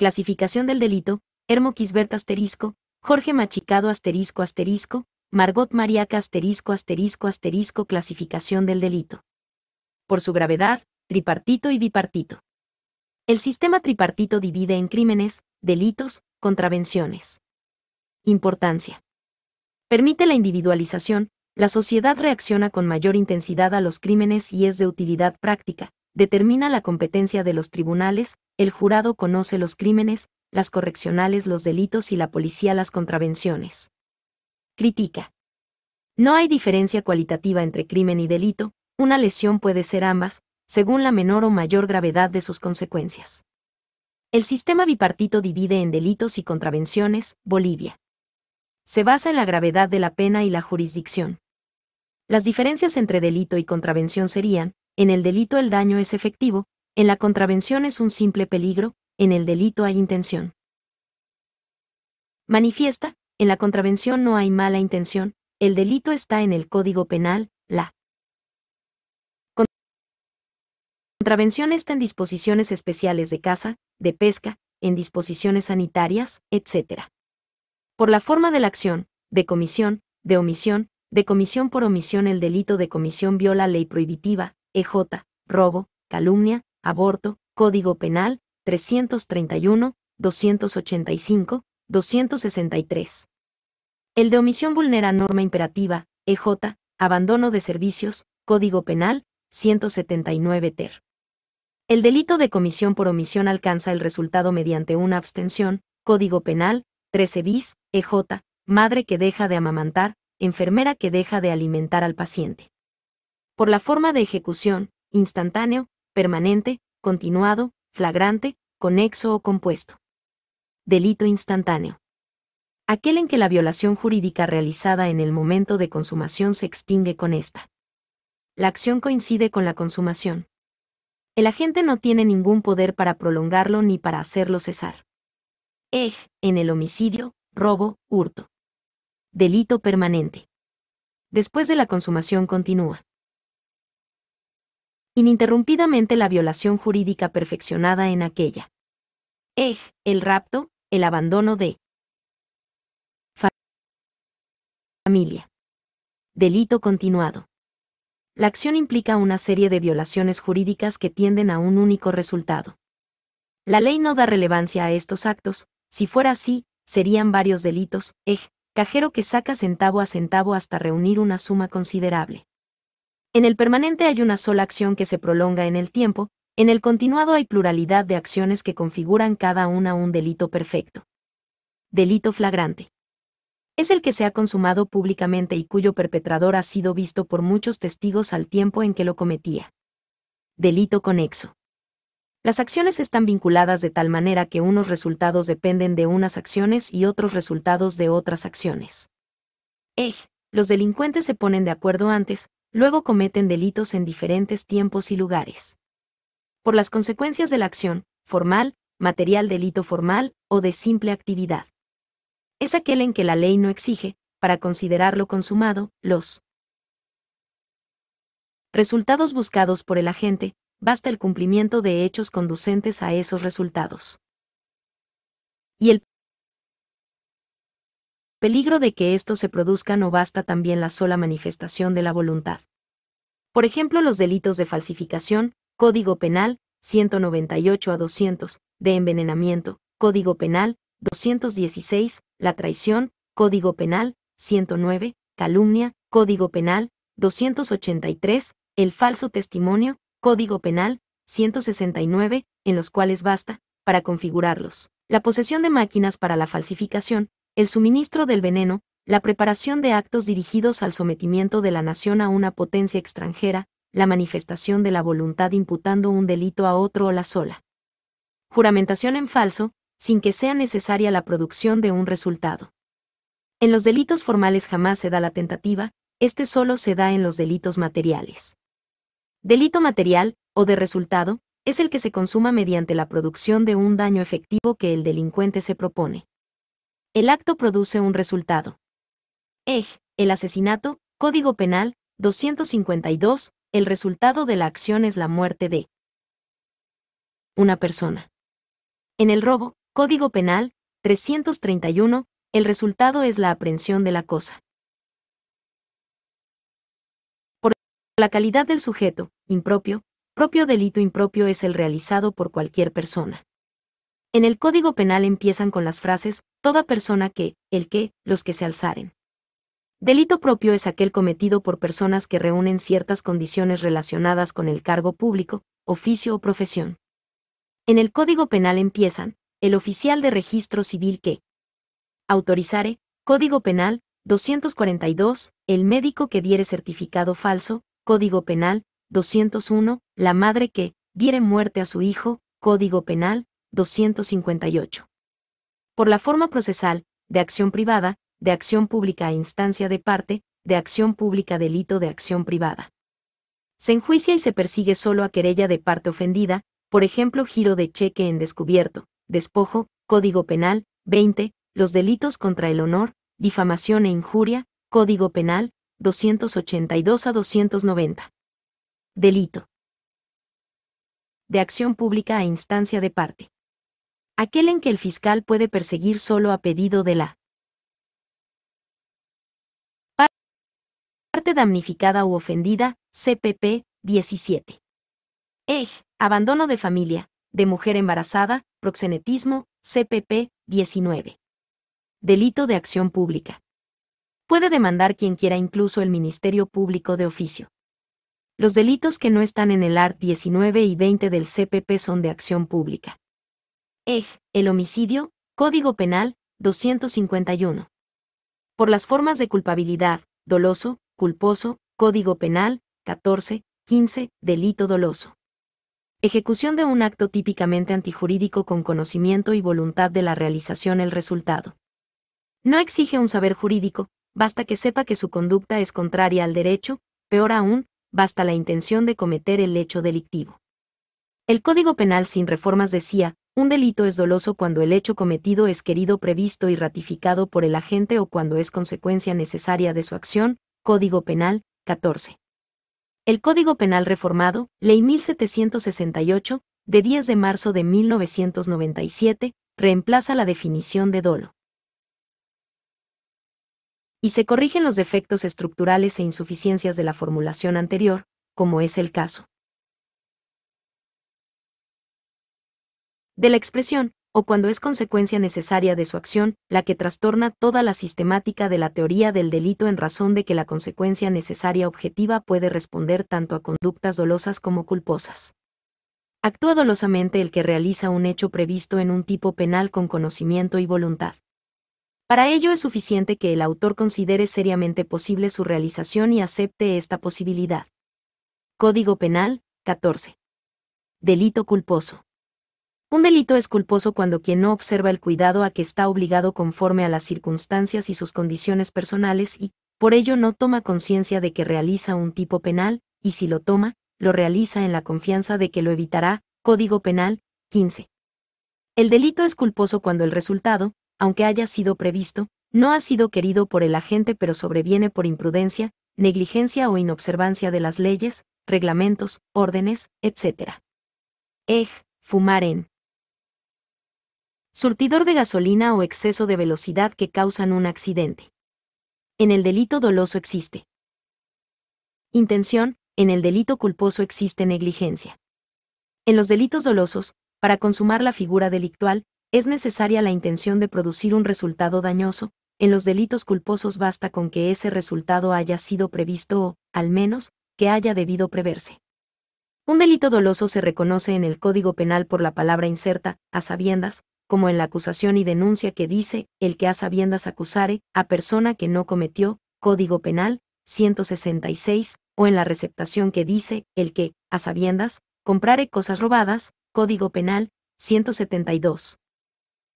Clasificación del delito, Hermo Quisbert asterisco, Jorge Machicado asterisco asterisco, Margot Mariaca asterisco asterisco asterisco clasificación del delito. Por su gravedad, tripartito y bipartito. El sistema tripartito divide en crímenes, delitos, contravenciones. Importancia. Permite la individualización, la sociedad reacciona con mayor intensidad a los crímenes y es de utilidad práctica, determina la competencia de los tribunales, el jurado conoce los crímenes, las correccionales los delitos y la policía las contravenciones. Critica. No hay diferencia cualitativa entre crimen y delito, una lesión puede ser ambas, según la menor o mayor gravedad de sus consecuencias. El sistema bipartito divide en delitos y contravenciones, Bolivia. Se basa en la gravedad de la pena y la jurisdicción. Las diferencias entre delito y contravención serían, en el delito el daño es efectivo, en la contravención es un simple peligro, en el delito hay intención. Manifiesta, en la contravención no hay mala intención, el delito está en el Código Penal, la. Contravención está en disposiciones especiales de caza, de pesca, en disposiciones sanitarias, etc. Por la forma de la acción, de comisión, de omisión, de comisión por omisión el delito de comisión viola ley prohibitiva, EJ, robo, calumnia, aborto, Código Penal, 331, 285, 263. El de omisión vulnera norma imperativa, EJ, abandono de servicios, Código Penal, 179 ter. El delito de comisión por omisión alcanza el resultado mediante una abstención, Código Penal, 13 bis, EJ, madre que deja de amamantar, enfermera que deja de alimentar al paciente por la forma de ejecución, instantáneo, permanente, continuado, flagrante, conexo o compuesto. Delito instantáneo. Aquel en que la violación jurídica realizada en el momento de consumación se extingue con esta. La acción coincide con la consumación. El agente no tiene ningún poder para prolongarlo ni para hacerlo cesar. Ej, en el homicidio, robo, hurto. Delito permanente. Después de la consumación continúa ininterrumpidamente la violación jurídica perfeccionada en aquella. Ej, el rapto, el abandono de familia. Delito continuado. La acción implica una serie de violaciones jurídicas que tienden a un único resultado. La ley no da relevancia a estos actos, si fuera así, serían varios delitos, ej, cajero que saca centavo a centavo hasta reunir una suma considerable. En el permanente hay una sola acción que se prolonga en el tiempo, en el continuado hay pluralidad de acciones que configuran cada una un delito perfecto. Delito flagrante. Es el que se ha consumado públicamente y cuyo perpetrador ha sido visto por muchos testigos al tiempo en que lo cometía. Delito conexo. Las acciones están vinculadas de tal manera que unos resultados dependen de unas acciones y otros resultados de otras acciones. Ej, los delincuentes se ponen de acuerdo antes, Luego cometen delitos en diferentes tiempos y lugares. Por las consecuencias de la acción, formal, material delito formal o de simple actividad. Es aquel en que la ley no exige, para considerarlo consumado, los resultados buscados por el agente, basta el cumplimiento de hechos conducentes a esos resultados. Y el peligro de que esto se produzca no basta también la sola manifestación de la voluntad. Por ejemplo, los delitos de falsificación, Código Penal, 198 a 200, de envenenamiento, Código Penal, 216, la traición, Código Penal, 109, calumnia, Código Penal, 283, el falso testimonio, Código Penal, 169, en los cuales basta, para configurarlos, la posesión de máquinas para la falsificación, el suministro del veneno, la preparación de actos dirigidos al sometimiento de la nación a una potencia extranjera, la manifestación de la voluntad imputando un delito a otro o la sola. Juramentación en falso, sin que sea necesaria la producción de un resultado. En los delitos formales jamás se da la tentativa, este solo se da en los delitos materiales. Delito material, o de resultado, es el que se consuma mediante la producción de un daño efectivo que el delincuente se propone el acto produce un resultado. Ej, el asesinato, Código Penal, 252, el resultado de la acción es la muerte de una persona. En el robo, Código Penal, 331, el resultado es la aprehensión de la cosa. Por la calidad del sujeto, impropio, propio delito impropio es el realizado por cualquier persona. En el Código Penal empiezan con las frases, toda persona que, el que, los que se alzaren. Delito propio es aquel cometido por personas que reúnen ciertas condiciones relacionadas con el cargo público, oficio o profesión. En el Código Penal empiezan, el oficial de registro civil que autorizare, Código Penal, 242, el médico que diere certificado falso, Código Penal, 201, la madre que diere muerte a su hijo, Código Penal, 258. Por la forma procesal, de acción privada, de acción pública a instancia de parte, de acción pública delito de acción privada. Se enjuicia y se persigue solo a querella de parte ofendida, por ejemplo giro de cheque en descubierto, despojo, Código Penal, 20, los delitos contra el honor, difamación e injuria, Código Penal, 282 a 290. Delito. De acción pública a instancia de parte aquel en que el fiscal puede perseguir solo a pedido de la parte damnificada u ofendida, CPP 17. EJ, abandono de familia, de mujer embarazada, proxenetismo, CPP 19. Delito de acción pública. Puede demandar quien quiera incluso el Ministerio Público de Oficio. Los delitos que no están en el art 19 y 20 del CPP son de acción pública. Ej, el homicidio, Código Penal, 251. Por las formas de culpabilidad, doloso, culposo, Código Penal, 14, 15, delito doloso. Ejecución de un acto típicamente antijurídico con conocimiento y voluntad de la realización el resultado. No exige un saber jurídico, basta que sepa que su conducta es contraria al derecho, peor aún, basta la intención de cometer el hecho delictivo. El Código Penal sin reformas decía, un delito es doloso cuando el hecho cometido es querido, previsto y ratificado por el agente o cuando es consecuencia necesaria de su acción. Código Penal, 14. El Código Penal reformado, Ley 1768, de 10 de marzo de 1997, reemplaza la definición de dolo. Y se corrigen los defectos estructurales e insuficiencias de la formulación anterior, como es el caso. de la expresión, o cuando es consecuencia necesaria de su acción, la que trastorna toda la sistemática de la teoría del delito en razón de que la consecuencia necesaria objetiva puede responder tanto a conductas dolosas como culposas. Actúa dolosamente el que realiza un hecho previsto en un tipo penal con conocimiento y voluntad. Para ello es suficiente que el autor considere seriamente posible su realización y acepte esta posibilidad. Código Penal, 14. Delito culposo. Un delito es culposo cuando quien no observa el cuidado a que está obligado conforme a las circunstancias y sus condiciones personales y, por ello, no toma conciencia de que realiza un tipo penal, y si lo toma, lo realiza en la confianza de que lo evitará, Código Penal, 15. El delito es culposo cuando el resultado, aunque haya sido previsto, no ha sido querido por el agente pero sobreviene por imprudencia, negligencia o inobservancia de las leyes, reglamentos, órdenes, etc. Ej, fumar en Surtidor de gasolina o exceso de velocidad que causan un accidente. En el delito doloso existe. Intención, en el delito culposo existe negligencia. En los delitos dolosos, para consumar la figura delictual, es necesaria la intención de producir un resultado dañoso, en los delitos culposos basta con que ese resultado haya sido previsto o, al menos, que haya debido preverse. Un delito doloso se reconoce en el Código Penal por la palabra inserta, a sabiendas, como en la acusación y denuncia que dice, el que a sabiendas acusare, a persona que no cometió, Código Penal, 166, o en la receptación que dice, el que, a sabiendas, comprare cosas robadas, Código Penal, 172.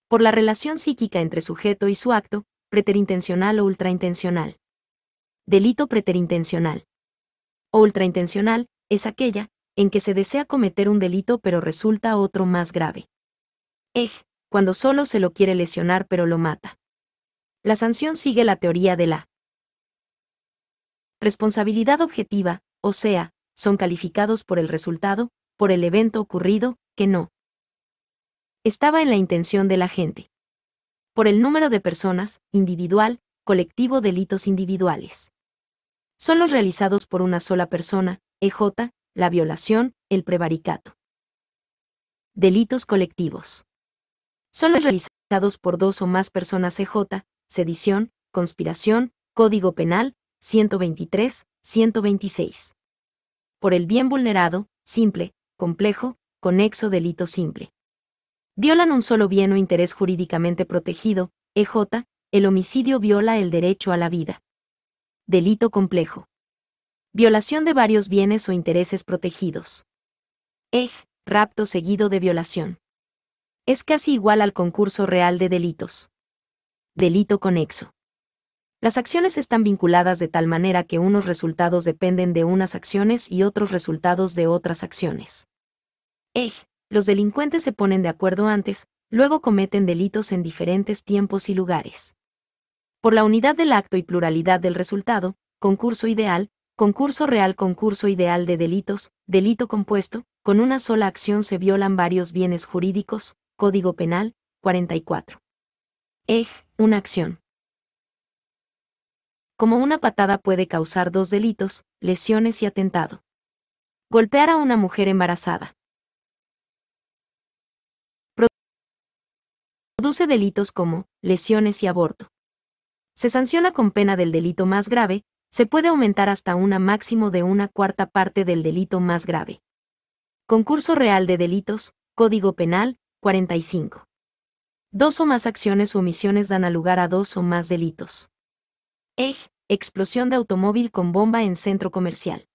Por la relación psíquica entre sujeto y su acto, preterintencional o ultraintencional. Delito preterintencional. O ultraintencional es aquella en que se desea cometer un delito pero resulta otro más grave. Ej, cuando solo se lo quiere lesionar pero lo mata. La sanción sigue la teoría de la responsabilidad objetiva, o sea, son calificados por el resultado, por el evento ocurrido, que no estaba en la intención de la gente. Por el número de personas, individual, colectivo delitos individuales. Son los realizados por una sola persona, EJ, la violación, el prevaricato. Delitos colectivos son los realizados por dos o más personas EJ, sedición, conspiración, Código Penal, 123, 126. Por el bien vulnerado, simple, complejo, conexo delito simple. Violan un solo bien o interés jurídicamente protegido, EJ, el homicidio viola el derecho a la vida. Delito complejo. Violación de varios bienes o intereses protegidos. EJ, rapto seguido de violación es casi igual al concurso real de delitos. Delito conexo. Las acciones están vinculadas de tal manera que unos resultados dependen de unas acciones y otros resultados de otras acciones. Ej, los delincuentes se ponen de acuerdo antes, luego cometen delitos en diferentes tiempos y lugares. Por la unidad del acto y pluralidad del resultado, concurso ideal, concurso real, concurso ideal de delitos, delito compuesto, con una sola acción se violan varios bienes jurídicos, Código Penal, 44. Ej, una acción. Como una patada puede causar dos delitos, lesiones y atentado. Golpear a una mujer embarazada. Produce delitos como lesiones y aborto. Se sanciona con pena del delito más grave, se puede aumentar hasta una máximo de una cuarta parte del delito más grave. Concurso Real de Delitos, Código Penal, 45. Dos o más acciones o omisiones dan a lugar a dos o más delitos. Ej, explosión de automóvil con bomba en centro comercial.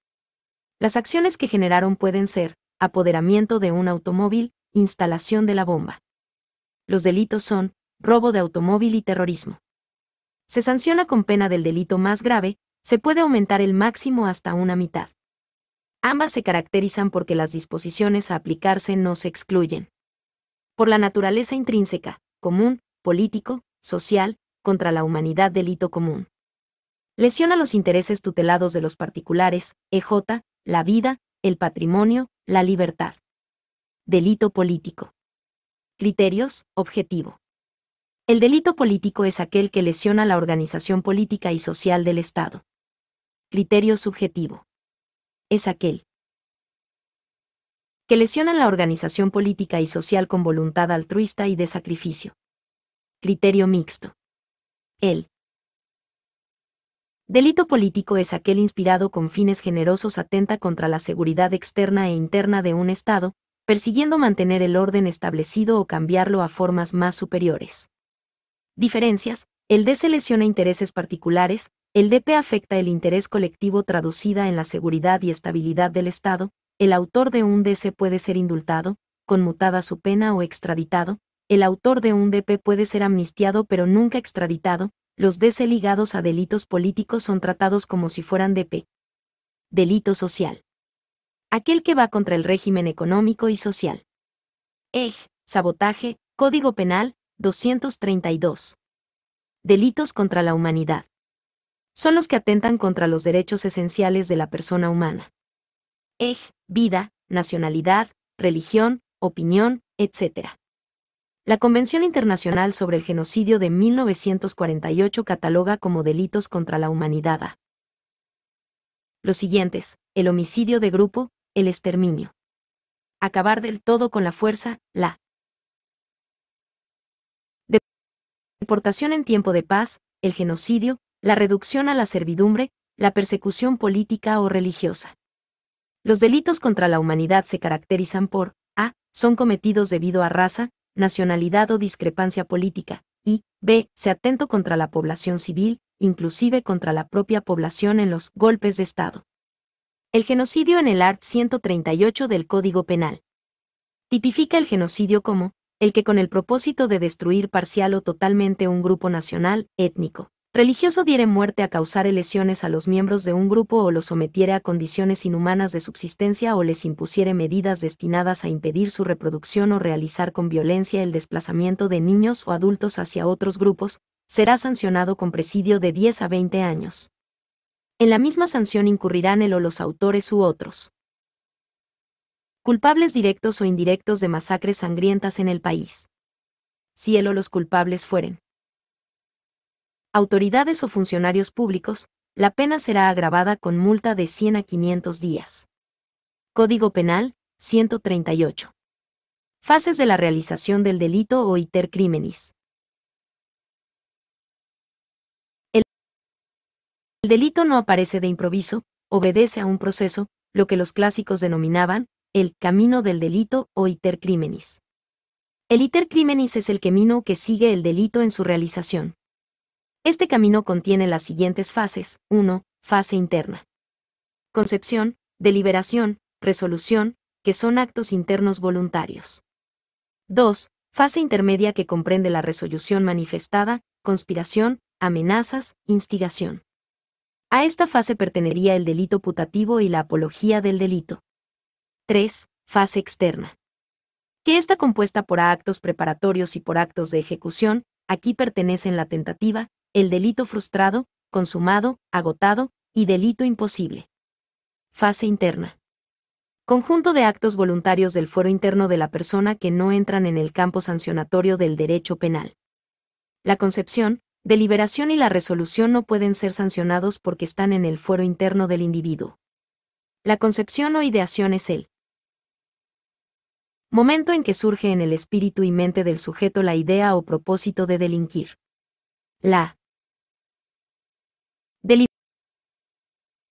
Las acciones que generaron pueden ser apoderamiento de un automóvil, instalación de la bomba. Los delitos son robo de automóvil y terrorismo. Se sanciona con pena del delito más grave, se puede aumentar el máximo hasta una mitad. Ambas se caracterizan porque las disposiciones a aplicarse no se excluyen por la naturaleza intrínseca, común, político, social, contra la humanidad delito común. Lesiona los intereses tutelados de los particulares, EJ, la vida, el patrimonio, la libertad. Delito político. Criterios, objetivo. El delito político es aquel que lesiona la organización política y social del Estado. Criterio subjetivo. Es aquel que lesionan la organización política y social con voluntad altruista y de sacrificio. Criterio mixto. El delito político es aquel inspirado con fines generosos atenta contra la seguridad externa e interna de un Estado, persiguiendo mantener el orden establecido o cambiarlo a formas más superiores. Diferencias, el D se lesiona intereses particulares, el DP afecta el interés colectivo traducida en la seguridad y estabilidad del Estado, el autor de un DC puede ser indultado, conmutada su pena o extraditado, el autor de un DP puede ser amnistiado pero nunca extraditado, los DC ligados a delitos políticos son tratados como si fueran DP. Delito social. Aquel que va contra el régimen económico y social. EJ, sabotaje, Código Penal, 232. Delitos contra la humanidad. Son los que atentan contra los derechos esenciales de la persona humana ej, vida, nacionalidad, religión, opinión, etc. La Convención Internacional sobre el Genocidio de 1948 cataloga como delitos contra la humanidad los siguientes, el homicidio de grupo, el exterminio. Acabar del todo con la fuerza, la deportación en tiempo de paz, el genocidio, la reducción a la servidumbre, la persecución política o religiosa. Los delitos contra la humanidad se caracterizan por, a, son cometidos debido a raza, nacionalidad o discrepancia política, y, b, se atento contra la población civil, inclusive contra la propia población en los golpes de Estado. El genocidio en el art 138 del Código Penal. Tipifica el genocidio como, el que con el propósito de destruir parcial o totalmente un grupo nacional, étnico, religioso diere muerte a causar lesiones a los miembros de un grupo o los sometiere a condiciones inhumanas de subsistencia o les impusiere medidas destinadas a impedir su reproducción o realizar con violencia el desplazamiento de niños o adultos hacia otros grupos, será sancionado con presidio de 10 a 20 años. En la misma sanción incurrirán el o los autores u otros. Culpables directos o indirectos de masacres sangrientas en el país. Si el o los culpables fueren autoridades o funcionarios públicos, la pena será agravada con multa de 100 a 500 días. Código Penal, 138. Fases de la realización del delito o iter criminis. El delito no aparece de improviso, obedece a un proceso, lo que los clásicos denominaban el camino del delito o iter criminis. El iter criminis es el camino que sigue el delito en su realización. Este camino contiene las siguientes fases. 1. Fase interna. Concepción, deliberación, resolución, que son actos internos voluntarios. 2. Fase intermedia que comprende la resolución manifestada, conspiración, amenazas, instigación. A esta fase pertenecería el delito putativo y la apología del delito. 3. Fase externa. Que está compuesta por actos preparatorios y por actos de ejecución, aquí pertenecen la tentativa, el delito frustrado, consumado, agotado, y delito imposible. Fase interna. Conjunto de actos voluntarios del fuero interno de la persona que no entran en el campo sancionatorio del derecho penal. La concepción, deliberación y la resolución no pueden ser sancionados porque están en el fuero interno del individuo. La concepción o ideación es el momento en que surge en el espíritu y mente del sujeto la idea o propósito de delinquir. La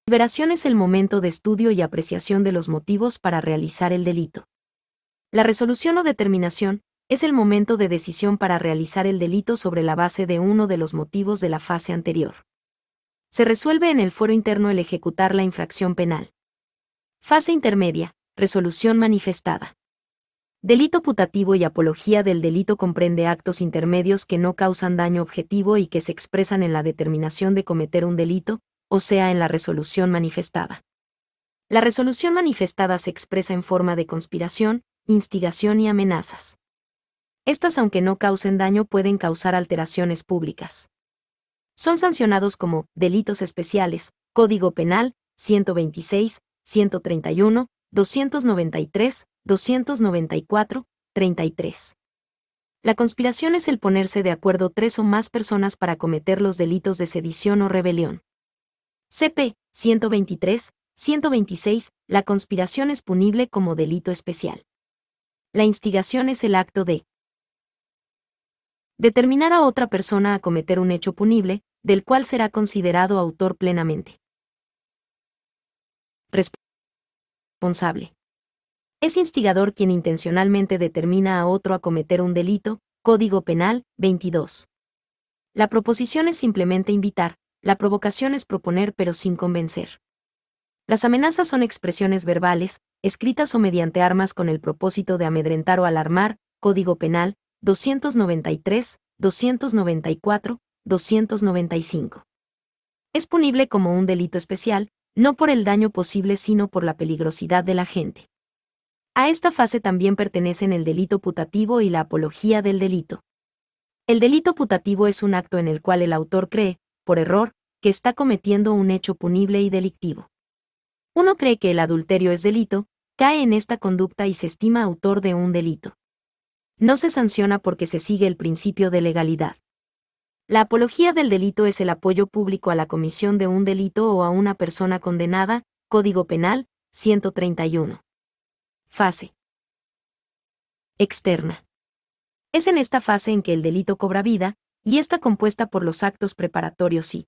liberación es el momento de estudio y apreciación de los motivos para realizar el delito. La resolución o determinación es el momento de decisión para realizar el delito sobre la base de uno de los motivos de la fase anterior. Se resuelve en el fuero interno el ejecutar la infracción penal. Fase intermedia, resolución manifestada. Delito putativo y apología del delito comprende actos intermedios que no causan daño objetivo y que se expresan en la determinación de cometer un delito, o sea en la resolución manifestada. La resolución manifestada se expresa en forma de conspiración, instigación y amenazas. Estas, aunque no causen daño, pueden causar alteraciones públicas. Son sancionados como delitos especiales, Código Penal, 126, 131, 293, 294, 33. La conspiración es el ponerse de acuerdo tres o más personas para cometer los delitos de sedición o rebelión. CP 123, 126, la conspiración es punible como delito especial. La instigación es el acto de determinar a otra persona a cometer un hecho punible, del cual será considerado autor plenamente. Responsable. Es instigador quien intencionalmente determina a otro a cometer un delito, Código Penal 22. La proposición es simplemente invitar, la provocación es proponer pero sin convencer. Las amenazas son expresiones verbales, escritas o mediante armas con el propósito de amedrentar o alarmar, Código Penal, 293, 294, 295. Es punible como un delito especial, no por el daño posible sino por la peligrosidad de la gente. A esta fase también pertenecen el delito putativo y la apología del delito. El delito putativo es un acto en el cual el autor cree, por error, que está cometiendo un hecho punible y delictivo. Uno cree que el adulterio es delito, cae en esta conducta y se estima autor de un delito. No se sanciona porque se sigue el principio de legalidad. La apología del delito es el apoyo público a la comisión de un delito o a una persona condenada, Código Penal, 131. Fase. Externa. Es en esta fase en que el delito cobra vida, y está compuesta por los actos preparatorios y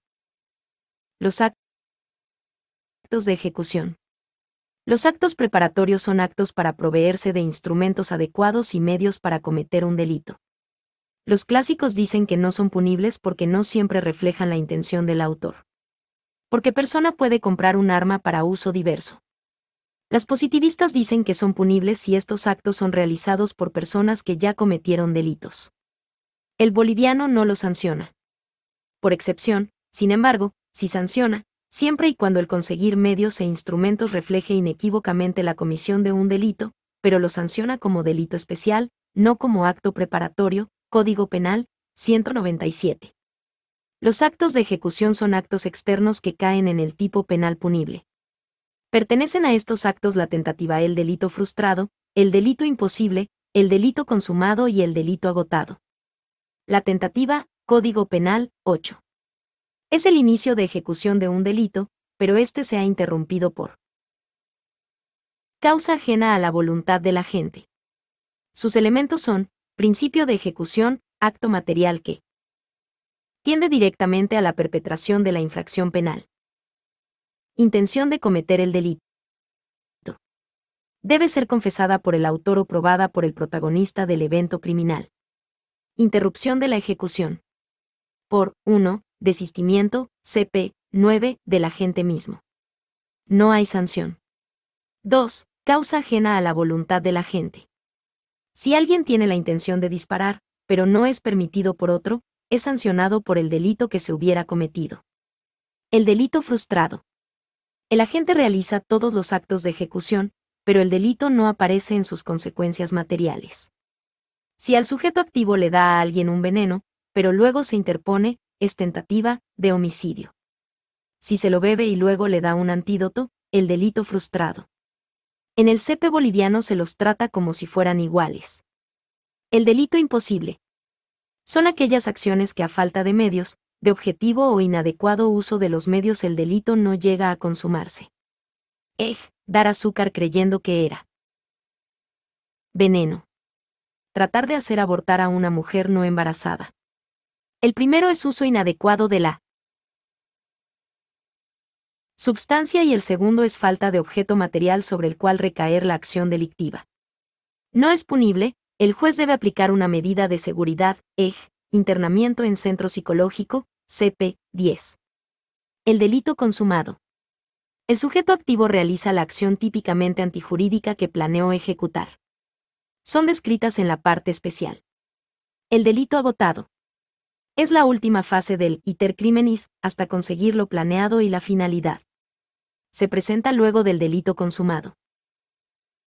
los actos de ejecución. Los actos preparatorios son actos para proveerse de instrumentos adecuados y medios para cometer un delito. Los clásicos dicen que no son punibles porque no siempre reflejan la intención del autor. Porque persona puede comprar un arma para uso diverso. Las positivistas dicen que son punibles si estos actos son realizados por personas que ya cometieron delitos. El boliviano no los sanciona. Por excepción, sin embargo, si sanciona, siempre y cuando el conseguir medios e instrumentos refleje inequívocamente la comisión de un delito, pero lo sanciona como delito especial, no como acto preparatorio, Código Penal, 197. Los actos de ejecución son actos externos que caen en el tipo penal punible. Pertenecen a estos actos la tentativa, el delito frustrado, el delito imposible, el delito consumado y el delito agotado. La tentativa, Código Penal, 8. Es el inicio de ejecución de un delito, pero este se ha interrumpido por causa ajena a la voluntad de la gente. Sus elementos son, principio de ejecución, acto material que tiende directamente a la perpetración de la infracción penal. Intención de cometer el delito. Debe ser confesada por el autor o probada por el protagonista del evento criminal. Interrupción de la ejecución. Por 1 desistimiento, CP 9, del agente mismo. No hay sanción. 2. Causa ajena a la voluntad del agente. Si alguien tiene la intención de disparar, pero no es permitido por otro, es sancionado por el delito que se hubiera cometido. El delito frustrado. El agente realiza todos los actos de ejecución, pero el delito no aparece en sus consecuencias materiales. Si al sujeto activo le da a alguien un veneno, pero luego se interpone, es tentativa de homicidio. Si se lo bebe y luego le da un antídoto, el delito frustrado. En el cepe boliviano se los trata como si fueran iguales. El delito imposible. Son aquellas acciones que a falta de medios, de objetivo o inadecuado uso de los medios el delito no llega a consumarse. Ej, dar azúcar creyendo que era. Veneno. Tratar de hacer abortar a una mujer no embarazada. El primero es uso inadecuado de la substancia y el segundo es falta de objeto material sobre el cual recaer la acción delictiva. No es punible, el juez debe aplicar una medida de seguridad, EJ, internamiento en centro psicológico, CP 10. El delito consumado. El sujeto activo realiza la acción típicamente antijurídica que planeó ejecutar. Son descritas en la parte especial. El delito agotado. Es la última fase del iter criminis hasta conseguir lo planeado y la finalidad. Se presenta luego del delito consumado.